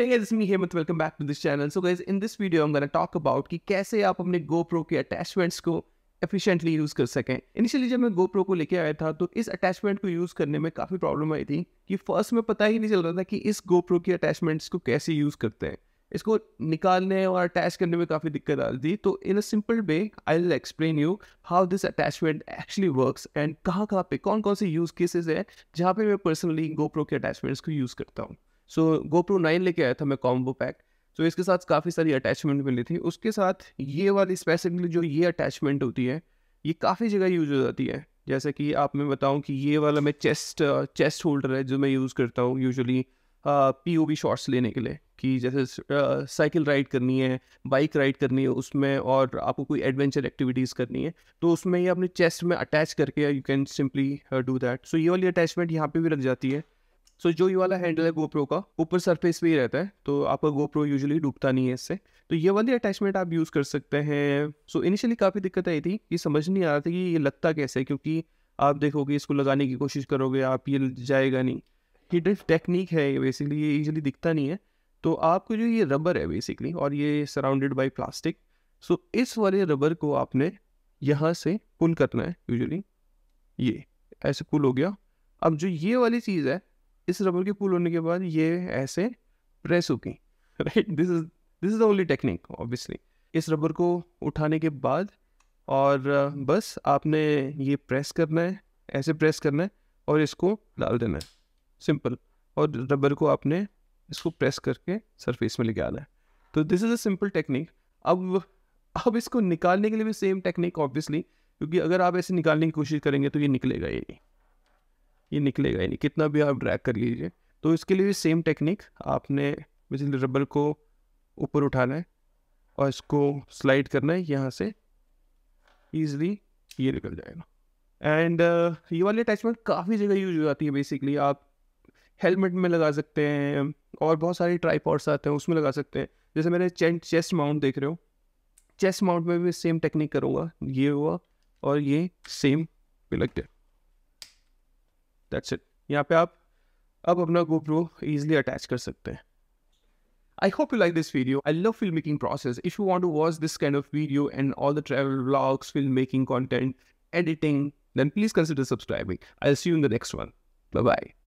Hey guys, it's me Hemant. Welcome back to this channel. So guys, in this video, I'm gonna talk about कि कैसे आप अपने GoPro के attachments को efficiently use कर सकें Initially, जब मैं GoPro को लेके आया था तो इस attachment को use करने में काफ़ी problem आई थी कि first में पता ही नहीं चल रहा था कि इस GoPro के attachments को कैसे use करते हैं इसको निकालने और अटैच करने में काफ़ी दिक्कत आ रही थी तो in a simple way I will explain you how this attachment actually works and कहाँ कहाँ पे कौन कौन से यूज़ केसेस हैं जहाँ पे मैं पर्सनली GoPro के अटैचमेंट्स को यूज़ करता हूँ सो गोप्रो नाइन लेके आया था मैं कॉम्बो पैक तो इसके साथ काफ़ी सारी अटैचमेंट मिली थी उसके साथ ये वाली स्पेसिफिकली जो ये अटैचमेंट होती है ये काफ़ी जगह यूज हो जाती है जैसे कि आप मैं बताऊं कि ये वाला मैं चेस्ट चेस्ट होल्डर है जो मैं यूज़ करता हूँ usually P O V shots लेने के लिए कि जैसे साइकिल राइड करनी है बाइक राइड करनी है उसमें और आपको कोई एडवेंचर एक्टिविटीज़ करनी है तो उसमें ये अपने चेस्ट में अटैच करके you can simply do that so ये वाली अटैचमेंट यहाँ पे भी लग जाती है सो so, जो ये वाला हैंडल हम्म। है गोप्रो का ऊपर सरफेस पे ही रहता है तो आपका गोप्रो यूजुअली डूबता नहीं है इससे तो ये वाली अटैचमेंट आप यूज़ कर सकते हैं सो इनिशियली काफ़ी दिक्कत आई थी ये समझ नहीं आ रहा था कि ये लगता कैसे क्योंकि आप देखोगे इसको लगाने की कोशिश करोगे आप ये जाएगा नहीं ये ड्रिफ्ट टेक्निक है ये बेसिकली ये ईजिली दिखता नहीं है तो आपको जो ये रबर है बेसिकली और ये सराउंडेड बाई प्लास्टिक सो इस वाले रबर को आपने यहाँ से पुल करना है यूजली ये ऐसे पुल हो गया अब जो ये वाली चीज़ है इस रबर के पुल होने के बाद ये ऐसे प्रेस होगी right this is this is the only technique obviously इस रबर को उठाने के बाद और बस आपने ये प्रेस करना है ऐसे प्रेस करना है और इसको डाल देना है सिंपल और रबर को आपने इसको प्रेस करके सरफेस में लेके आना है तो this is a simple technique अब अब इसको निकालने के लिए भी सेम टेक्निक ऑब्वियसली क्योंकि अगर आप ऐसे निकालने की कोशिश करेंगे तो ये निकलेगा ये ये निकलेगा ही नहीं कितना भी आप ड्रैग कर लीजिए तो इसके लिए भी सेम टेक्निक आपने बेसिकली रबर को ऊपर उठाना है और इसको स्लाइड करना है यहाँ से ईजिली ये निकल जाएगा एंड uh, ये वाली अटैचमेंट काफ़ी जगह यूज हो जाती है बेसिकली आप हेलमेट में लगा सकते हैं और बहुत सारे ट्राईपॉड्स आते हैं उसमें लगा सकते हैं जैसे मेरे चेन चेस्ट माउंट देख रहे हो चेस्ट माउंट में भी सेम टेक्निक करूँगा ये हुआ और ये सेम भी लग गया दैट्स इट यहाँ पे आप अब अपना गोप्रो इजिली अटैच कर सकते हैं I hope you like this video I love film making process if you want to watch this kind of video and all the travel vlogs film making content editing then please consider subscribing I see you in the next one bye